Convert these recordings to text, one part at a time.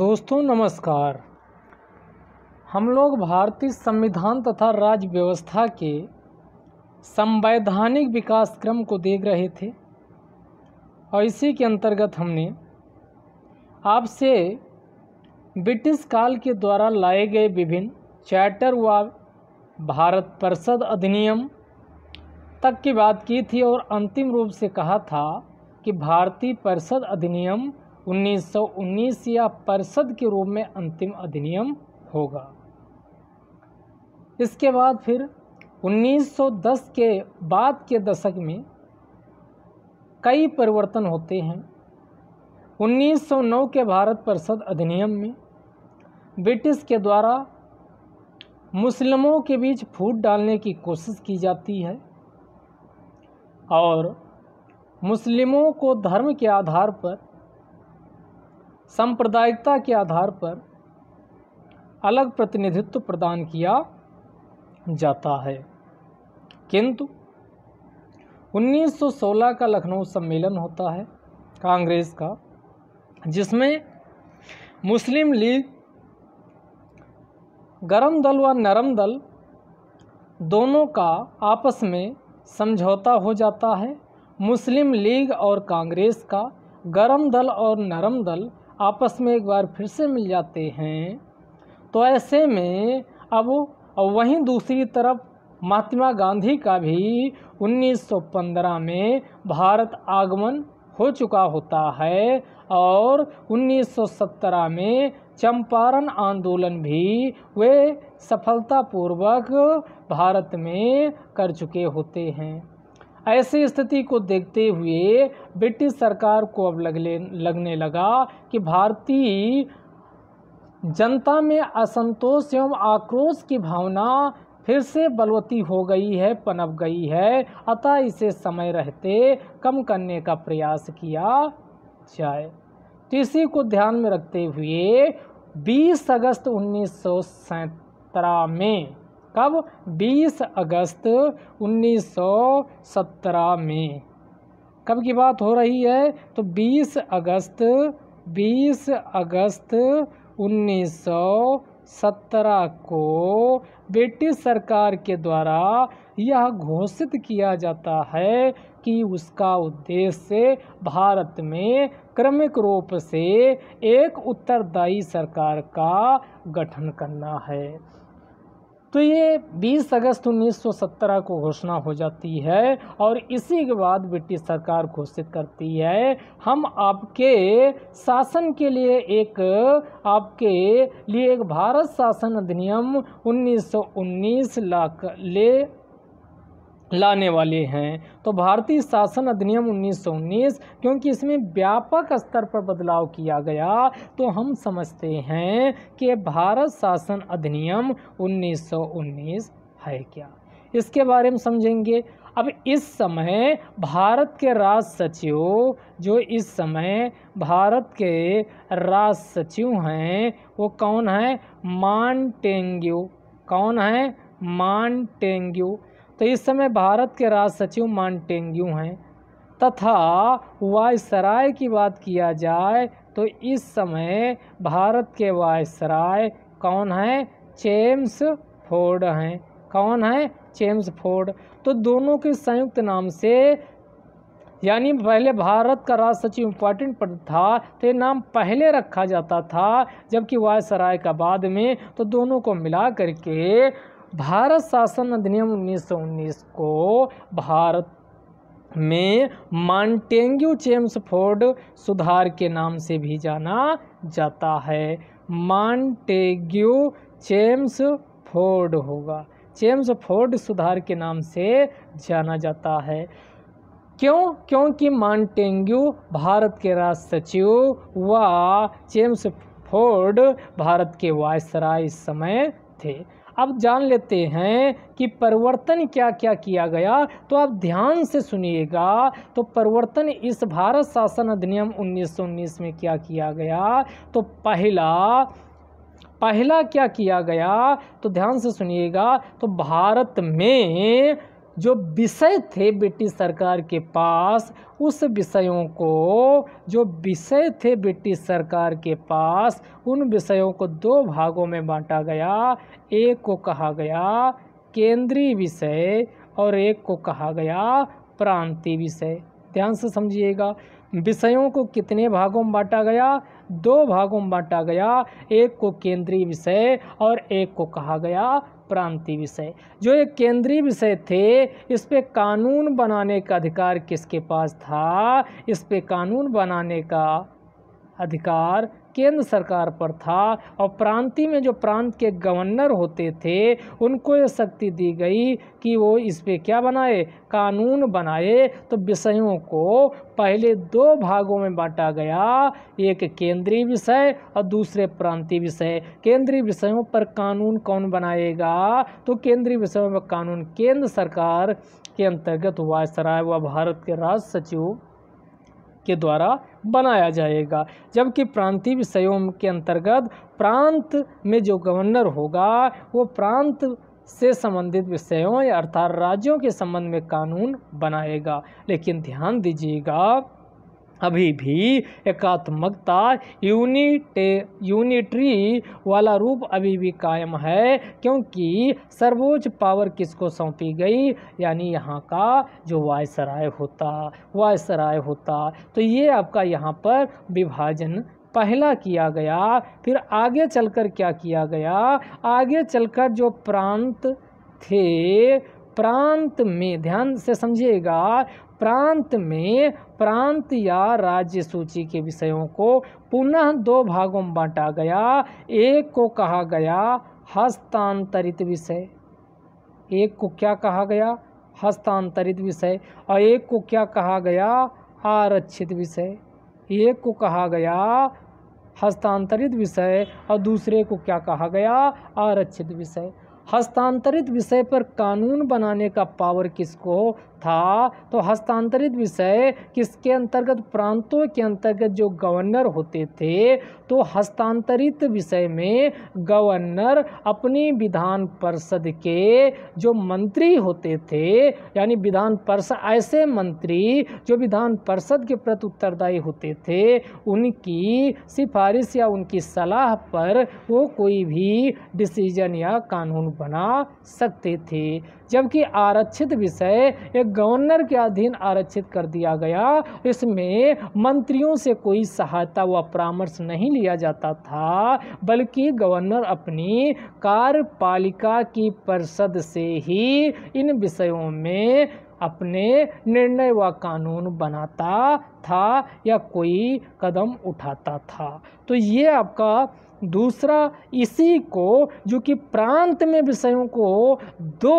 दोस्तों नमस्कार हम लोग भारतीय संविधान तथा राज्य व्यवस्था के संवैधानिक विकास क्रम को देख रहे थे और इसी के अंतर्गत हमने आपसे ब्रिटिश काल के द्वारा लाए गए विभिन्न चैटर व भारत परिषद अधिनियम तक की बात की थी और अंतिम रूप से कहा था कि भारतीय परिषद अधिनियम 1919 या परिषद के रूप में अंतिम अधिनियम होगा इसके बाद फिर 1910 के बाद के दशक में कई परिवर्तन होते हैं 1909 के भारत परिषद अधिनियम में ब्रिटिश के द्वारा मुस्लिमों के बीच फूट डालने की कोशिश की जाती है और मुस्लिमों को धर्म के आधार पर सांप्रदायिकता के आधार पर अलग प्रतिनिधित्व प्रदान किया जाता है किंतु 1916 का लखनऊ सम्मेलन होता है कांग्रेस का जिसमें मुस्लिम लीग गरम दल व नरम दल दोनों का आपस में समझौता हो जाता है मुस्लिम लीग और कांग्रेस का गरम दल और नरम दल आपस में एक बार फिर से मिल जाते हैं तो ऐसे में अब वहीं दूसरी तरफ महात्मा गांधी का भी 1915 में भारत आगमन हो चुका होता है और 1917 में चंपारण आंदोलन भी वे सफलतापूर्वक भारत में कर चुके होते हैं ऐसी स्थिति को देखते हुए ब्रिटिश सरकार को अब लगने लगने लगा कि भारतीय जनता में असंतोष एवं आक्रोश की भावना फिर से बलवती हो गई है पनप गई है अतः इसे समय रहते कम करने का प्रयास किया जाए तो इसी को ध्यान में रखते हुए 20 अगस्त उन्नीस में कब 20 अगस्त 1917 में कब की बात हो रही है तो 20 अगस्त 20 अगस्त 1917 को ब्रिटिश सरकार के द्वारा यह घोषित किया जाता है कि उसका उद्देश्य भारत में क्रमिक रूप से एक उत्तरदायी सरकार का गठन करना है तो ये 20 अगस्त 1917 को घोषणा हो जाती है और इसी के बाद ब्रिटिश सरकार घोषित करती है हम आपके शासन के लिए एक आपके लिए एक भारत शासन अधिनियम 1919 सौ ले लाने वाले हैं तो भारतीय शासन अधिनियम 1919 क्योंकि इसमें व्यापक स्तर पर बदलाव किया गया तो हम समझते हैं कि भारत शासन अधिनियम 1919 है क्या इसके बारे में समझेंगे अब इस समय भारत के राज सचिव जो इस समय भारत के राज सचिव हैं वो कौन है मानटेंग्यू कौन है मानटेंग्यू तो इस समय भारत के राज सचिव मानटेंग्यू हैं तथा वायसराय की बात किया जाए तो इस समय भारत के वायसराय कौन हैं चेम्स फोर्ड हैं कौन है चेम्स फोर्ड तो दोनों के संयुक्त नाम से यानी पहले भारत का राज सचिव इम्पॉर्टेंट पद था तो ये नाम पहले रखा जाता था जबकि वायसराय का बाद में तो दोनों को मिला करके भारत शासन अधिनियम 1919 को भारत में मांटेंग्यू चेम्सफोर्ड सुधार के नाम से भी जाना जाता है मांटेग्यू चेम्स फोर्ड होगा चेम्स फोर्ड सुधार के नाम से जाना जाता है क्यों क्योंकि मांटेंग्यू भारत के राज सचिव व चेम्स फोर्ड भारत के वायसराय इस समय थे अब जान लेते हैं कि परिवर्तन क्या क्या किया गया तो आप ध्यान से सुनिएगा तो परिवर्तन इस भारत शासन अधिनियम 1919 में क्या किया गया तो पहला पहला क्या किया गया तो ध्यान से सुनिएगा तो भारत में जो विषय थे ब्रिटिश सरकार के पास उस विषयों को जो विषय थे ब्रिटिश सरकार के पास उन विषयों को दो भागों में बांटा गया एक को कहा गया केंद्रीय विषय और एक को कहा गया प्रांतीय विषय ध्यान से समझिएगा विषयों को कितने भागों में बांटा गया दो भागों में बांटा गया एक को केंद्रीय विषय और एक को कहा गया प्रांतीय विषय जो एक केंद्रीय विषय थे इस पर कानून बनाने का अधिकार किसके पास था इस पर कानून बनाने का अधिकार केंद्र सरकार पर था और प्रांति में जो प्रांत के गवर्नर होते थे उनको ये शक्ति दी गई कि वो इस पर क्या बनाए कानून बनाए तो विषयों को पहले दो भागों में बांटा गया एक केंद्रीय विषय और दूसरे प्रांतीय विषय केंद्रीय विषयों पर कानून कौन बनाएगा तो केंद्रीय विषयों पर कानून केंद्र सरकार के अंतर्गत हुआ सराय व भारत के राज सचिव के द्वारा बनाया जाएगा जबकि प्रांतीय विषयों के अंतर्गत प्रांत में जो गवर्नर होगा वो प्रांत से संबंधित विषयों अर्थात राज्यों के संबंध में कानून बनाएगा लेकिन ध्यान दीजिएगा अभी भी एकात्मकता यूनिटे यूनिट्री वाला रूप अभी भी कायम है क्योंकि सर्वोच्च पावर किसको सौंपी गई यानी यहाँ का जो वायसराय होता वायसराय होता तो ये आपका यहाँ पर विभाजन पहला किया गया फिर आगे चलकर क्या किया गया आगे चलकर जो प्रांत थे प्रांत में ध्यान से समझिएगा प्रांत में प्रांत या राज्य सूची के विषयों को पुनः दो भागों में बांटा गया एक को कहा गया हस्तांतरित विषय एक को क्या कहा गया हस्तांतरित विषय और एक को क्या कहा गया आरक्षित विषय एक को कहा गया हस्तांतरित विषय और दूसरे को क्या कहा गया आरक्षित विषय हस्तांतरित विषय पर कानून बनाने का पावर किसको हो था तो हस्तांतरित विषय किसके अंतर्गत प्रांतों के अंतर्गत जो गवर्नर होते थे तो हस्तांतरित विषय में गवर्नर अपनी विधान परिषद के जो मंत्री होते थे यानी विधान परिषद ऐसे मंत्री जो विधान परिषद के प्रति उत्तरदायी होते थे उनकी सिफारिश या उनकी सलाह पर वो कोई भी डिसीजन या कानून बना सकते थे जबकि आरक्षित विषय एक गवर्नर के अधीन आरक्षित कर दिया गया इसमें मंत्रियों से कोई सहायता व परामर्श नहीं लिया जाता था बल्कि गवर्नर अपनी कार्यपालिका की परिषद से ही इन विषयों में अपने निर्णय व कानून बनाता था या कोई कदम उठाता था तो ये आपका दूसरा इसी को जो कि प्रांत में विषयों को दो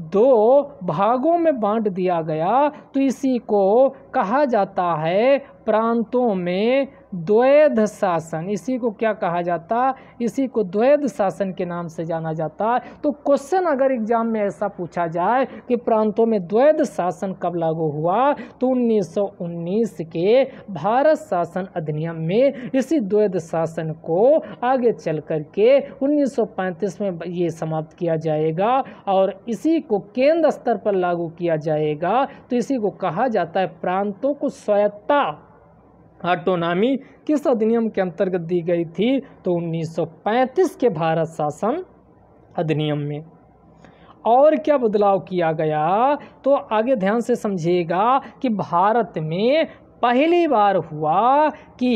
दो भागों में बांट दिया गया तो इसी को कहा जाता है प्रांतों में द्वैध शासन इसी को क्या कहा जाता इसी को द्वैध शासन के नाम से जाना जाता है तो क्वेश्चन अगर एग्जाम में ऐसा पूछा जाए कि प्रांतों में द्वैध शासन कब लागू हुआ तो 1919 के भारत शासन अधिनियम में इसी द्वैध शासन को आगे चल कर के 1935 में ये समाप्त किया जाएगा और इसी को केंद्र स्तर पर लागू किया जाएगा तो इसी को कहा जाता है प्रांतों को स्वायत्ता ऑटोनॉमी किस अधिनियम के अंतर्गत दी गई थी तो 1935 के भारत शासन अधिनियम में और क्या बदलाव किया गया तो आगे ध्यान से समझिएगा कि भारत में पहली बार हुआ कि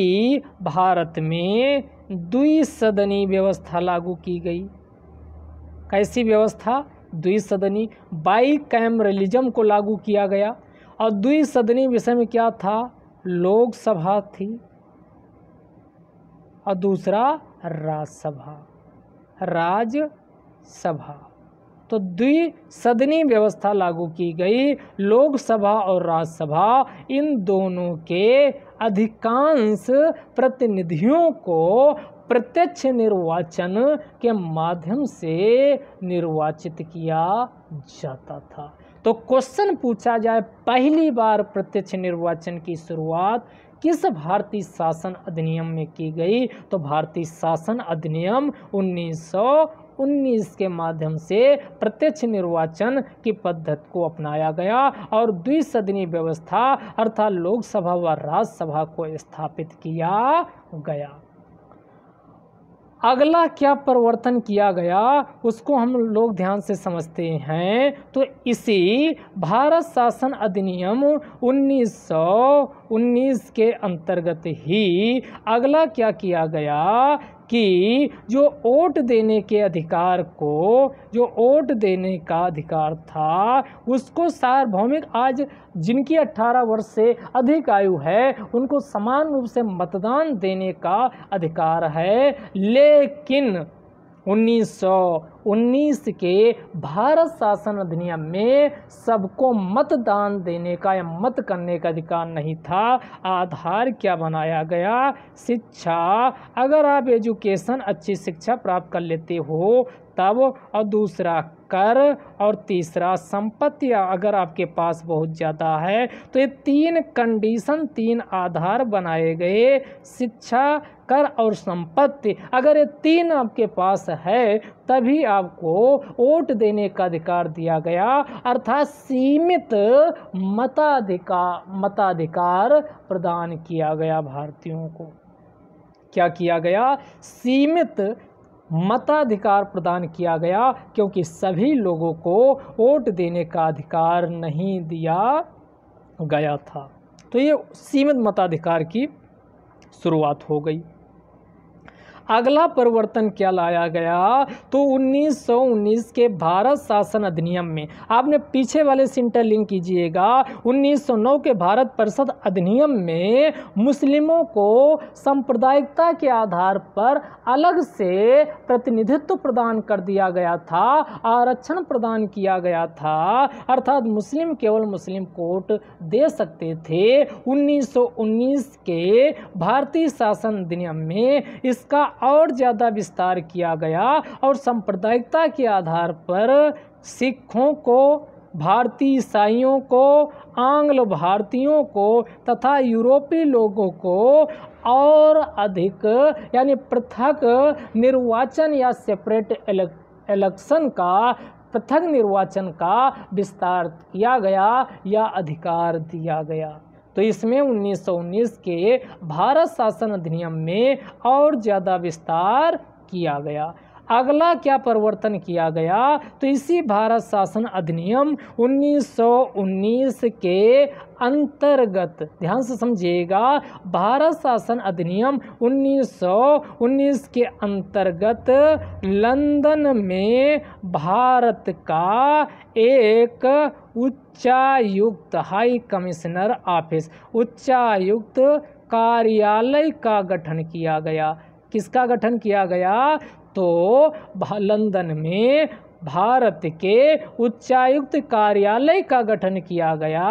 भारत में द्विसदनी व्यवस्था लागू की गई कैसी व्यवस्था द्विसदनी बाई कैमरलिज्म को लागू किया गया और द्विसदनी विषय में क्या था लोकसभा थी और दूसरा राज्यसभा राज्यसभा तो सदनी व्यवस्था लागू की गई लोकसभा और राज्यसभा इन दोनों के अधिकांश प्रतिनिधियों को प्रत्यक्ष निर्वाचन के माध्यम से निर्वाचित किया जाता था तो क्वेश्चन पूछा जाए पहली बार प्रत्यक्ष निर्वाचन की शुरुआत किस भारतीय शासन अधिनियम में की गई तो भारतीय शासन अधिनियम 1919 के माध्यम से प्रत्यक्ष निर्वाचन की पद्धति को अपनाया गया और द्विसदनी व्यवस्था अर्थात लोकसभा व राज्यसभा को स्थापित किया गया अगला क्या परिवर्तन किया गया उसको हम लोग ध्यान से समझते हैं तो इसी भारत शासन अधिनियम 1919 के अंतर्गत ही अगला क्या किया गया कि जो वोट देने के अधिकार को जो वोट देने का अधिकार था उसको सार्वभौमिक आज जिनकी 18 वर्ष से अधिक आयु है उनको समान रूप से मतदान देने का अधिकार है लेकिन 1919 के भारत शासन अधिनियम में सबको मतदान देने का या मत करने का अधिकार नहीं था आधार क्या बनाया गया शिक्षा अगर आप एजुकेशन अच्छी शिक्षा प्राप्त कर लेते हो तब और दूसरा कर और तीसरा संपत्ति अगर आपके पास बहुत ज़्यादा है तो ये तीन कंडीशन तीन आधार बनाए गए शिक्षा कर और संपत्ति अगर ये तीन आपके पास है तभी आपको वोट देने का अधिकार दिया गया अर्थात सीमित मताधिकार मताधिकार प्रदान किया गया भारतीयों को क्या किया गया सीमित मताधिकार प्रदान किया गया क्योंकि सभी लोगों को वोट देने का अधिकार नहीं दिया गया था तो ये सीमित मताधिकार की शुरुआत हो गई अगला परिवर्तन क्या लाया गया तो 1919 के भारत शासन अधिनियम में आपने पीछे वाले सिंटर लिंक कीजिएगा 1909 के भारत परिषद अधिनियम में मुस्लिमों को सांप्रदायिकता के आधार पर अलग से प्रतिनिधित्व प्रदान कर दिया गया था आरक्षण प्रदान किया गया था अर्थात मुस्लिम केवल मुस्लिम कोर्ट दे सकते थे 1919 के भारतीय शासन अधिनियम में इसका और ज़्यादा विस्तार किया गया और सांप्रदायिकता के आधार पर सिखों को भारतीय ईसाइयों को आंग्ल भारतीयों को तथा यूरोपीय लोगों को और अधिक यानी पृथक निर्वाचन या सेपरेट इलेक्शन का पृथक निर्वाचन का विस्तार किया गया या अधिकार दिया गया तो इसमें 1919 के भारत शासन अधिनियम में और ज़्यादा विस्तार किया गया अगला क्या परिवर्तन किया गया तो इसी भारत शासन अधिनियम 1919 के अंतर्गत ध्यान से समझिएगा भारत शासन अधिनियम 1919 के अंतर्गत लंदन में भारत का एक उच्चायुक्त हाई कमिश्नर ऑफिस उच्चायुक्त कार्यालय का गठन किया गया किसका गठन किया गया तो लंदन में भारत के उच्चायुक्त कार्यालय का गठन किया गया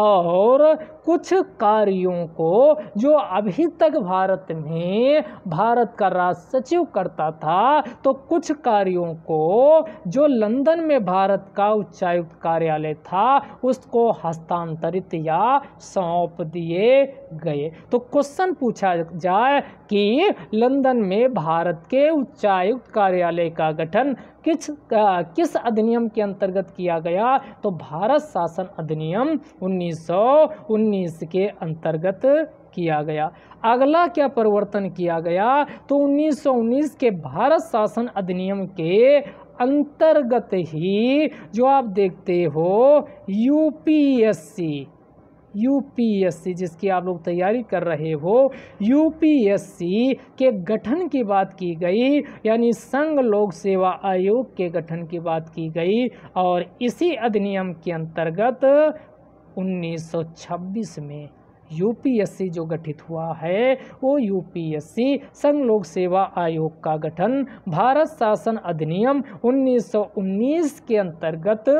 और कुछ कार्यों को जो अभी तक भारत में भारत का राज सचिव करता था तो कुछ कार्यों को जो लंदन में भारत का उच्चायुक्त कार्यालय था उसको हस्तांतरित या सौंप दिए गए तो क्वेश्चन पूछा जाए कि लंदन में भारत के उच्चायुक्त कार्यालय का गठन किस आ, किस अधिनियम के अंतर्गत किया गया तो भारत शासन अधिनियम 1919 के अंतर्गत किया गया अगला क्या परिवर्तन किया गया तो 1919 के भारत शासन अधिनियम के अंतर्गत ही जो आप देखते हो यूपीएससी यूपीएससी जिसकी आप लोग तैयारी कर रहे हो यूपीएससी के गठन की बात की गई यानी संघ लोक सेवा आयोग के गठन की बात की गई और इसी अधिनियम के अंतर्गत 1926 में यूपीएससी जो गठित हुआ है वो यूपीएससी संघ लोक सेवा आयोग का गठन भारत शासन अधिनियम 1919 के अंतर्गत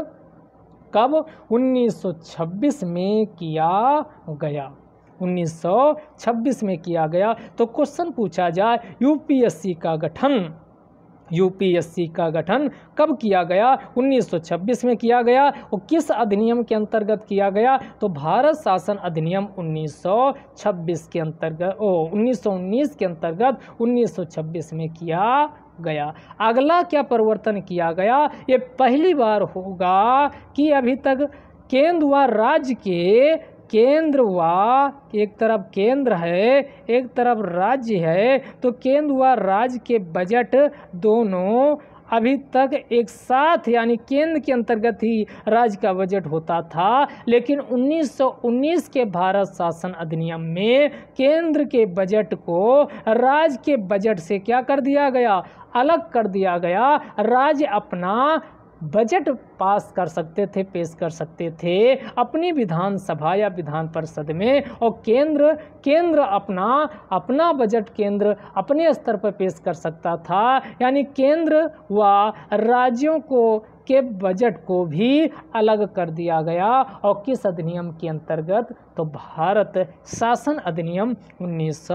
कब 1926 में किया गया 1926 में किया गया तो क्वेश्चन पूछा जाए यूपीएससी का गठन यूपीएससी का गठन कब किया गया 1926 में किया गया और किस अधिनियम के अंतर्गत किया गया तो भारत शासन अधिनियम 1926 के अंतर्गत ओ 1919 के अंतर्गत 1926 में किया गया अगला क्या परिवर्तन किया गया ये पहली बार होगा कि अभी तक केंद्र व राज्य के केंद्र व एक तरफ केंद्र है एक तरफ राज्य है तो केंद्र व राज्य के बजट दोनों अभी तक एक साथ यानी केंद्र के अंतर्गत ही राज्य का बजट होता था लेकिन 1919 के भारत शासन अधिनियम में केंद्र के बजट को राज्य के बजट से क्या कर दिया गया अलग कर दिया गया राज्य अपना बजट पास कर सकते थे पेश कर सकते थे अपनी विधानसभा या विधान परिषद में और केंद्र केंद्र अपना अपना बजट केंद्र अपने स्तर पर पेश कर सकता था यानी केंद्र व राज्यों को के बजट को भी अलग कर दिया गया और किस अधिनियम के अंतर्गत तो भारत शासन अधिनियम उन्नीस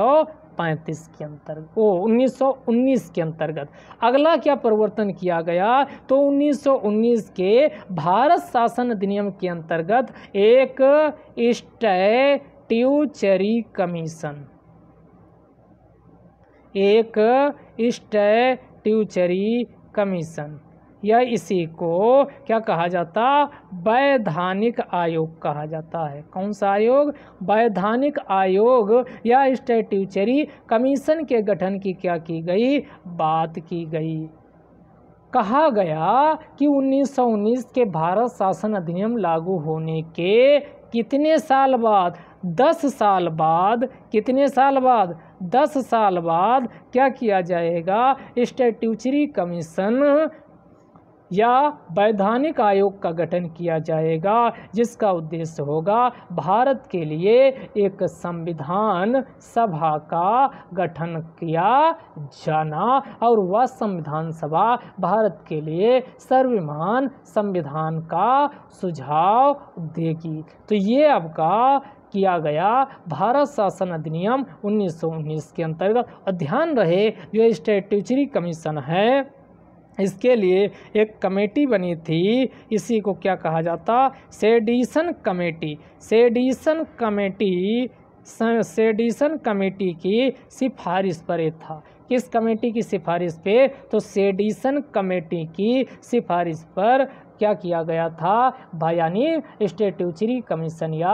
पैंतीस के अंतर्गत ओ 1919 के अंतर्गत अगला क्या परिवर्तन किया गया तो 1919 के भारत शासन अधिनियम के अंतर्गत एक स्टैट्यूचरी कमीशन एक स्टैट्यूचरी कमीशन या इसी को क्या कहा जाता वैधानिक आयोग कहा जाता है कौन सा आयोग वैधानिक आयोग या स्टेट्यूचरी कमीशन के गठन की क्या की गई बात की गई कहा गया कि 1919 के भारत शासन अधिनियम लागू होने के कितने साल बाद दस साल बाद कितने साल बाद दस साल बाद क्या किया जाएगा स्टेट्यूचरी कमीशन या वैधानिक आयोग का गठन किया जाएगा जिसका उद्देश्य होगा भारत के लिए एक संविधान सभा का गठन किया जाना और वह संविधान सभा भारत के लिए सर्वमान संविधान का सुझाव देगी तो ये आपका किया गया भारत शासन अधिनियम 1919 के अंतर्गत और ध्यान रहे जो स्टेट्यूचरी कमीशन है इसके लिए एक कमेटी बनी थी इसी को क्या कहा जाता sedition committee sedition committee sedition committee की सिफारिश पर था किस कमेटी की सिफारिश पे तो सेडिसन कमेटी की सिफारिश पर क्या किया गया था यानी स्टेट्यूचरी कमीशन या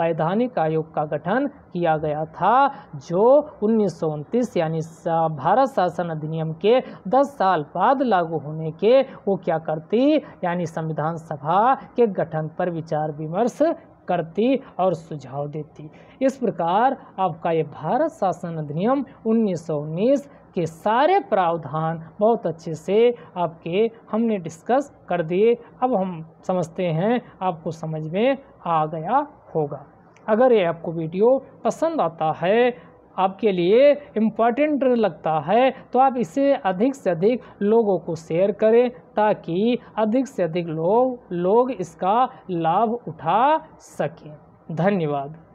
वैधानिक आयोग का गठन किया गया था जो उन्नीस यानी भारत शासन अधिनियम के 10 साल बाद लागू होने के वो क्या करती यानी संविधान सभा के गठन पर विचार विमर्श करती और सुझाव देती इस प्रकार आपका ये भारत शासन अधिनियम उन्नीस इसके सारे प्रावधान बहुत अच्छे से आपके हमने डिस्कस कर दिए अब हम समझते हैं आपको समझ में आ गया होगा अगर ये आपको वीडियो पसंद आता है आपके लिए इम्पॉर्टेंट लगता है तो आप इसे अधिक से अधिक लोगों को शेयर करें ताकि अधिक से अधिक लोग लोग इसका लाभ उठा सकें धन्यवाद